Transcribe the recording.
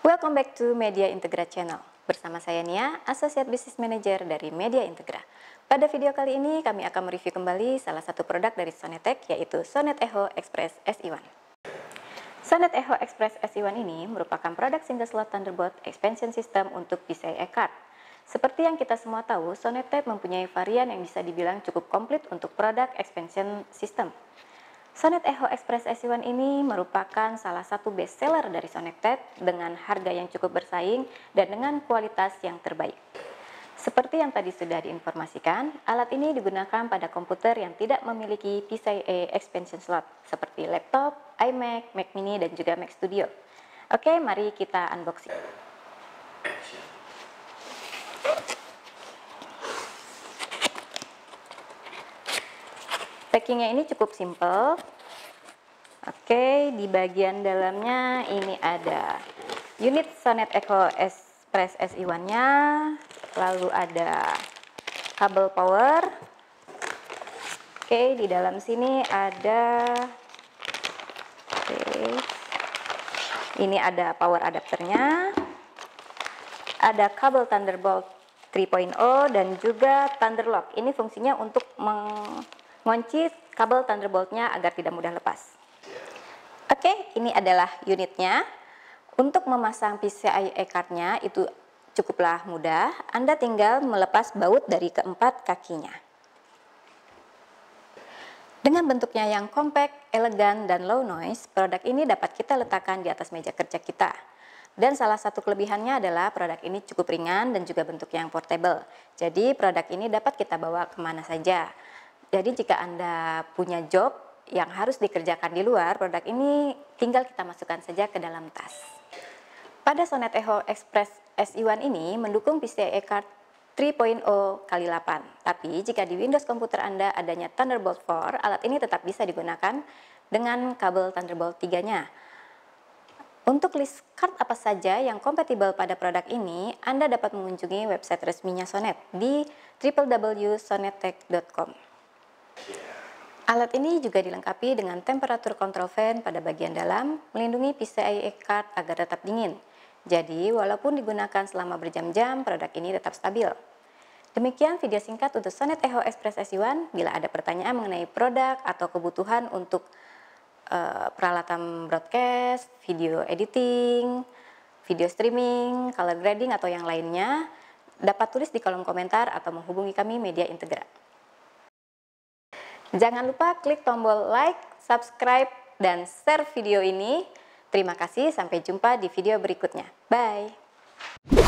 Welcome back to Media Integra Channel. Bersama saya Nia, Associate Business Manager dari Media Integra. Pada video kali ini kami akan mereview kembali salah satu produk dari Sonetech, yaitu Sonet Echo Express SI1. E Sonet Echo Express SI1 e ini merupakan produk single slot Thunderbolt expansion system untuk PCIe card. Seperti yang kita semua tahu, Sonetek mempunyai varian yang bisa dibilang cukup komplit untuk produk expansion system. Sonet Echo Express SE1 ini merupakan salah satu bestseller dari Sonetet dengan harga yang cukup bersaing dan dengan kualitas yang terbaik. Seperti yang tadi sudah diinformasikan, alat ini digunakan pada komputer yang tidak memiliki PCIe expansion slot seperti laptop, iMac, Mac mini, dan juga Mac Studio. Oke, mari kita unboxing. Packingnya ini cukup simple. Oke, di bagian dalamnya ini ada unit Sonet Echo Express SI1-nya, e lalu ada kabel power. Oke, di dalam sini ada Oke. Ini ada power adapternya. Ada kabel Thunderbolt 3.0 dan juga Thunderlock. Ini fungsinya untuk ngunci kabel Thunderbolt-nya agar tidak mudah lepas. Oke, ini adalah unitnya. Untuk memasang PCIe card-nya itu cukuplah mudah. Anda tinggal melepas baut dari keempat kakinya. Dengan bentuknya yang compact, elegan, dan low noise, produk ini dapat kita letakkan di atas meja kerja kita. Dan salah satu kelebihannya adalah produk ini cukup ringan dan juga bentuknya yang portable. Jadi produk ini dapat kita bawa kemana saja. Jadi jika Anda punya job yang harus dikerjakan di luar, produk ini tinggal kita masukkan saja ke dalam tas. Pada Sonet Echo Express SI1 ini mendukung PCIe card 3.0 kali 8. Tapi jika di Windows komputer Anda adanya Thunderbolt 4, alat ini tetap bisa digunakan dengan kabel Thunderbolt 3-nya. Untuk list card apa saja yang kompatibel pada produk ini, Anda dapat mengunjungi website resminya Sonet di www.sonettech.com. Alat ini juga dilengkapi dengan temperatur kontrol fan pada bagian dalam, melindungi PCIe card agar tetap dingin. Jadi, walaupun digunakan selama berjam-jam, produk ini tetap stabil. Demikian video singkat untuk Sonet Eho Express S1. Bila ada pertanyaan mengenai produk atau kebutuhan untuk uh, peralatan broadcast, video editing, video streaming, color grading, atau yang lainnya, dapat tulis di kolom komentar atau menghubungi kami Media Integrat. Jangan lupa klik tombol like, subscribe, dan share video ini. Terima kasih, sampai jumpa di video berikutnya. Bye!